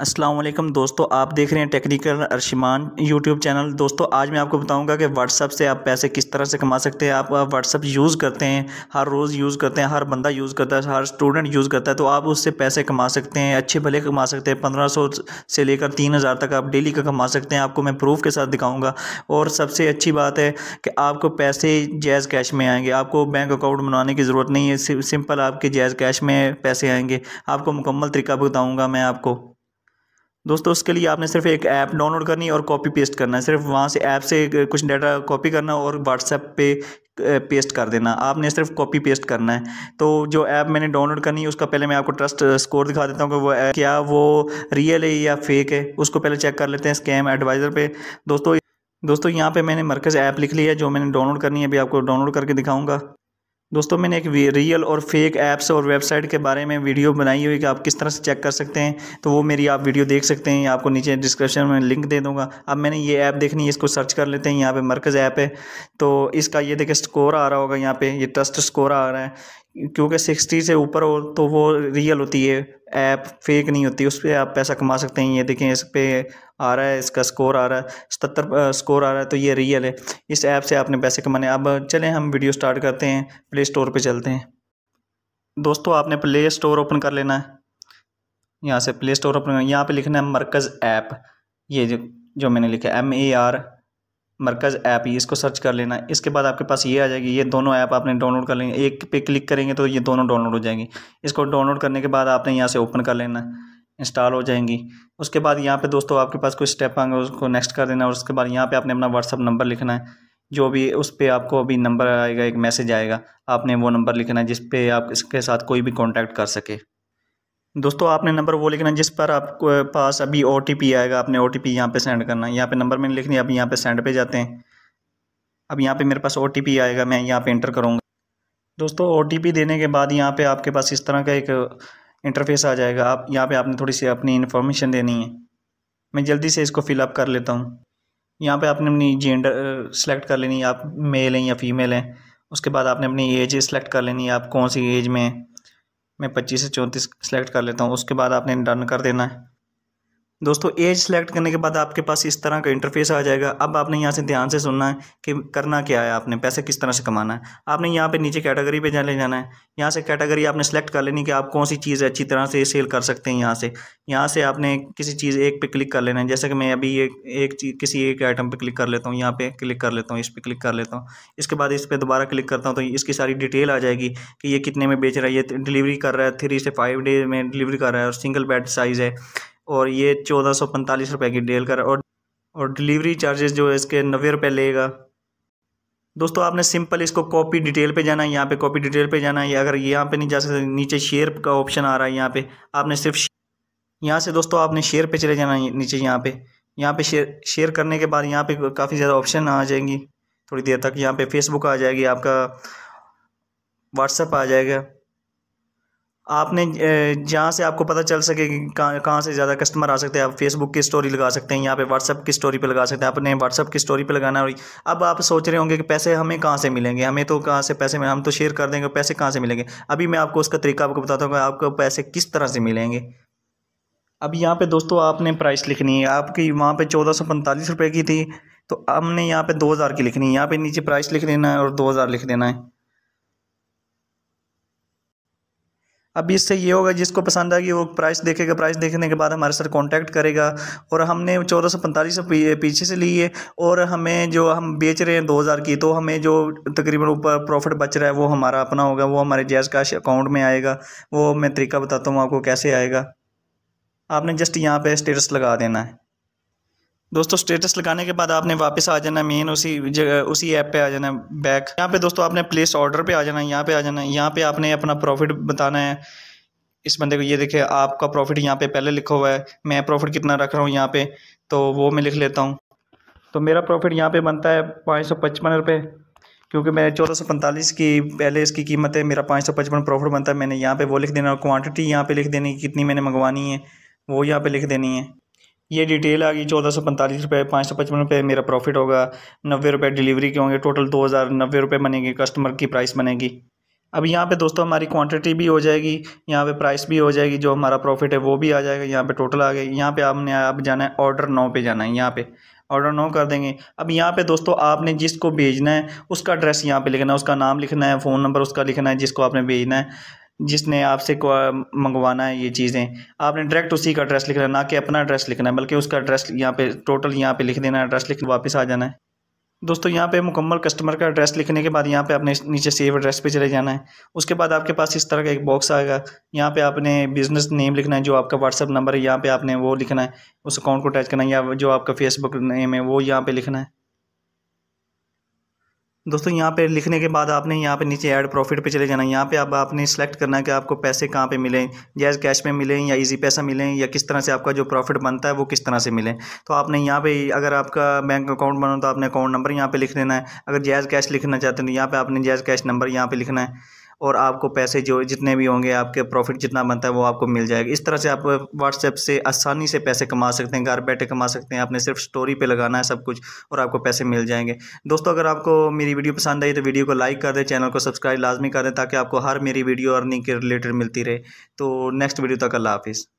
असलम दोस्तों आप देख रहे हैं टेक्निकल अरशमान यूट्यूब चैनल दोस्तों आज मैं आपको बताऊंगा कि व्हाट्सअप से आप पैसे किस तरह से कमा सकते हैं आप व्हाट्सअप यूज़ करते हैं हर रोज़ यूज़ करते हैं हर बंदा यूज़ करता है हर स्टूडेंट यूज़ करता है तो आप उससे पैसे कमा सकते हैं अच्छे भले कमा सकते हैं पंद्रह सौ से लेकर तीन हज़ार तक आप डेली का कमा सकते हैं आपको मैं प्रूफ के साथ दिखाऊँगा और सबसे अच्छी बात है कि आपको पैसे जैज़ कैश में आएँगे आपको बैंक अकाउंट बनाने की ज़रूरत नहीं है सिंपल आपके जैज़ कैश में पैसे आएँगे आपको मुकम्मल तरीका बताऊँगा मैं आपको दोस्तों उसके लिए आपने सिर्फ एक ऐप डाउनलोड करनी और कॉपी पेस्ट करना है सिर्फ वहाँ से ऐप से कुछ डाटा कॉपी करना और व्हाट्सएप पे पेस्ट कर देना आपने सिर्फ कॉपी पेस्ट करना है तो जो ऐप मैंने डाउनलोड करनी है उसका पहले मैं आपको ट्रस्ट स्कोर दिखा देता हूँ कि वो क्या वो रियल है या फेक है उसको पहले चेक कर लेते हैं स्कैम एडवाइज़र पर दोस्तों दोस्तों यहाँ पे मैंने मरकज़ ऐप लिख लिया है जो मैंने डाउनलोड करनी है अभी आपको डाउनलोड करके दिखाऊंगा दोस्तों मैंने एक रियल और फेक ऐप्स और वेबसाइट के बारे में वीडियो बनाई हुई कि आप किस तरह से चेक कर सकते हैं तो वो मेरी आप वीडियो देख सकते हैं आपको नीचे डिस्क्रिप्शन में लिंक दे दूंगा अब मैंने ये ऐप देखनी है इसको सर्च कर लेते हैं यहाँ पे मरकज़ ऐप है तो इसका ये देखिए स्कोर आ रहा होगा यहाँ पे ये ट्रस्ट स्कोर आ रहा है क्योंकि सिक्सटी से ऊपर हो तो वो रियल होती है ऐप फेक नहीं होती उस पर आप पैसा कमा सकते हैं ये देखें इस पर आ रहा है इसका स्कोर आ रहा है सतर स्कोर आ रहा है तो ये रियल है इस ऐप से आपने पैसे कमाने अब चलें हम वीडियो स्टार्ट करते हैं प्ले स्टोर पर चलते हैं दोस्तों आपने प्ले स्टोर ओपन कर लेना है यहाँ से प्ले स्टोर ओपन यहाँ पर लिखना है मरकज़ ऐप ये जो जो मैंने लिखा M A R Markaz app ये इसको सर्च कर लेना इसके बाद आपके पास ये आ जाएगी ये दोनों ऐप आपने डाउनलोड कर लेंगे एक पे क्लिक करेंगे तो ये दोनों डाउनलोड हो जाएंगी इसको डाउनलोड करने के बाद आपने यहाँ से ओपन कर लेना इंस्टॉल हो जाएंगी उसके बाद यहाँ पे दोस्तों आपके पास कुछ स्टेप आएंगे उसको नेक्स्ट कर देना और उसके बाद यहाँ पे आपने अपना व्हाट्सअप नंबर लिखना है जो भी उस पर आपको अभी नंबर आएगा एक मैसेज आएगा आपने वो नंबर लिखना है जिस आप इसके साथ कोई भी कॉन्टैक्ट कर सके दोस्तों आपने नंबर वो लिखना जिस पर आपको पास अभी ओ आएगा आपने ओ टी पी यहाँ पर सेंड करना यहाँ पर नंबर मैंने लिखनी अभी अब यहाँ पर सेंड पे जाते हैं अब यहाँ पे मेरे पास ओ आएगा मैं यहाँ पे इंटर करूँगा दोस्तों ओ देने के बाद यहाँ पे आपके पास इस तरह का एक इंटरफेस आ जाएगा आप यहाँ पे आपने थोड़ी सी अपनी इन्फॉर्मेशन देनी है मैं जल्दी से इसको फिलअप कर लेता हूँ यहाँ पर आपने अपनी जेंडर सेलेक्ट कर लेनी है आप मेल हैं या फीमेल हैं उसके बाद आपने अपनी एज सेलेक्ट कर लेनी है आप कौन सी एज में मैं पच्चीस से चौंतीस सेलेक्ट कर लेता हूँ उसके बाद आपने डन कर देना है दोस्तों एज सेलेक्ट करने के बाद आपके पास इस तरह का इंटरफेस आ जाएगा अब आपने यहाँ से ध्यान से सुनना है कि करना क्या है आपने पैसे किस तरह से कमाना है आपने यहाँ पे नीचे कैटेगरी पे जाने जाना है यहाँ से कैटेगरी आपने सेलेक्ट कर लेनी कि आप कौन सी चीज़ अच्छी तरह से सेल कर सकते हैं यहाँ से यहाँ से आपने किसी चीज़ एक पे क्लिक कर लेना है जैसे कि मैं अभी ये एक किसी एक आइटम पर क्लिक कर लेता हूँ यहाँ पर क्लिक कर लेता हूँ इस पर क्लिक कर लेता हूँ इसके बाद इस पर दोबारा क्लिक करता हूँ तो इसकी सारी डिटेल आ जाएगी कि ये कितने में बेच रहा है ये डिलीवरी कर रहा है थ्री से फाइव डेज में डिलीवरी कर रहा है और सिंगल बेड साइज़ है और ये चौदह सौ पैंतालीस रुपये की डेल कर और और डिलीवरी चार्जेस जो है इसके नब्बे रुपये लेगा दोस्तों आपने सिंपल इसको कॉपी डिटेल पे जाना है यहाँ पे कॉपी डिटेल पे जाना है अगर यहाँ पे नहीं जा सकते नीचे शेयर का ऑप्शन आ रहा है यहाँ पे आपने सिर्फ यहाँ से दोस्तों आपने शेयर पे चले जाना है नीचे यहाँ पे यहाँ पे शेयर शेयर करने के बाद यहाँ पे काफ़ी ज़्यादा ऑप्शन आ जाएंगी थोड़ी देर तक यहाँ पे फेसबुक आ जाएगी आपका व्हाट्सअप आ जाएगा आपने जहाँ से आपको पता चल सके कि कहाँ कहाँ से ज़्यादा कस्टमर आ सकते हैं आप फेसबुक की स्टोरी लगा सकते हैं यहाँ पे व्हाट्सअप की स्टोरी पे लगा सकते हैं आपने व्हाट्सअप की स्टोरी पे लगाना है अब आप सोच रहे होंगे कि पैसे हमें कहाँ से मिलेंगे हमें तो कहाँ से पैसे मिले हम तो शेयर कर देंगे पैसे कहाँ से मिलेंगे अभी मैं आपको उसका तरीका आपको बताता हूँ आपको पैसे किस तरह से मिलेंगे अब यहाँ पर दोस्तों आपने प्राइस लिखनी है आपकी वहाँ पर चौदह सौ पैंतालीस रुपये की थी तो हमने यहाँ पर दो हज़ार की लिखनी है यहाँ पर नीचे प्राइस लिख देना है और दो हज़ार लिख देना है अब इससे ये होगा जिसको पसंद आएगी वो प्राइस देखेगा प्राइस देखने के बाद हमारे साथ कॉन्टैक्ट करेगा और हमने चौदह सौ पैंतालीस से पीछे से ली है और हमें जो हम बेच रहे हैं दो हज़ार की तो हमें जो तकरीबन ऊपर प्रॉफिट बच रहा है वो हमारा अपना होगा वो हमारे जैस काश अकाउंट में आएगा वो मैं तरीका बताता हूँ आपको कैसे आएगा आपने जस्ट यहाँ पे स्टेटस लगा देना है दोस्तों स्टेटस लगाने के बाद आपने वापस आ जाना मेन उसी जगह उसी ऐप पे आ जाना बैक यहाँ पे दोस्तों आपने प्लेस ऑर्डर पे आ जाना यहाँ पे आ जाना यहाँ पे आपने अपना प्रॉफिट बताना है इस बंदे को ये देखे आपका प्रॉफिट यहाँ पे पहले लिखा हुआ है मैं प्रॉफिट कितना रख रहा हूँ यहाँ पे तो वो मैं लिख लेता हूँ तो मेरा प्रॉफिट यहाँ पे बनता है पाँच सौ पचपन रुपये क्योंकि मैंने चौदह सौ पैंतालीस की पहले इसकी कीमत है मेरा पाँच सौ पचपन प्रॉफिट बनता है मैंने यहाँ पे वो लिख देना और क्वान्टिटी यहाँ पे लिख देनी कितनी मैंने मंगवानी है वो यहाँ पे लिख देनी है ये डिटेल आ गई चौदह सौ पैंतालीस रुपये पाँच सौ पचपन रुपये मेरा प्रॉफिट होगा नब्बे रुपये डिलीवरी के होंगे टोटल दो हज़ार नब्बे रुपये बनेंगे कस्टमर की प्राइस बनेगी अब यहाँ पे दोस्तों हमारी क्वांटिटी भी हो जाएगी यहाँ पे प्राइस भी हो जाएगी जो हमारा प्रॉफिट है वो भी आ जाएगा यहाँ पे टोटल आ गए यहाँ पे आपने आप जाना है ऑर्डर नौ पे जाना है यहाँ पे ऑर्डर नौ कर देंगे अब यहाँ पे दोस्तों आपने जिसको भेजना है उसका एड्रेस यहाँ पे लिखना है उसका नाम लिखना है फ़ोन नंबर उसका लिखना है जिसको आपने भेजना है जिसने आपसे मंगवाना है ये चीज़ें आपने डायरेक्ट उसी का एड्रेस लिखना है ना कि अपना एड्रेस लिखना है बल्कि उसका एड्रेस यहाँ पे टोटल यहाँ पे लिख देना है एड्रेस लिख वापस आ जाना है दोस्तों यहाँ पे मुकम्मल कस्टमर का एड्रेस लिखने के बाद यहाँ पे आपने नीचे सेव एड्रेस पे चले जाना है उसके बाद आपके पास इस तरह का एक बॉक्स आएगा यहाँ पे आपने बिजनेस नेम लिखना है जो आपका व्हाट्सअप नंबर है यहाँ पे आपने वो लिखना है उस अकाउंट को अटैच करना है या जो आपका फेसबुक नेम है वो यहाँ पे लिखना है दोस्तों यहाँ पे लिखने के बाद आपने यहाँ पे नीचे ऐड प्रॉफिट पे चले जाना है यहाँ पे अब आप आपने सेलेक्ट करना है कि आपको पैसे कहाँ पे मिलें या कैश में मिलें या इजी पैसा मिलें या किस तरह से आपका जो प्रॉफिट बनता है वो किस तरह से मिलें तो आपने यहाँ पे अगर आपका बैंक अकाउंट बना तो आपने अकाउंट नंबर यहाँ पर लिख देना है अगर जैज़ कैश लिखना चाहते हैं तो यहाँ पर आपने जैज़ कैश नंबर यहाँ पर लिखना है और आपको पैसे जो जितने भी होंगे आपके प्रॉफिट जितना बनता है वो आपको मिल जाएगा इस तरह से आप व्हाट्सएप से आसानी से पैसे कमा सकते हैं घर बैठे कमा सकते हैं आपने सिर्फ स्टोरी पे लगाना है सब कुछ और आपको पैसे मिल जाएंगे दोस्तों अगर आपको मेरी वीडियो पसंद आई तो वीडियो को लाइक कर दें चैनल को सब्सक्राइब लाजमी कर दें ताकि आपको हर मेरी वीडियो अर्निंग के रिलेटेड मिलती रहे तो नेक्स्ट वीडियो तक अल्लाह हाफिज़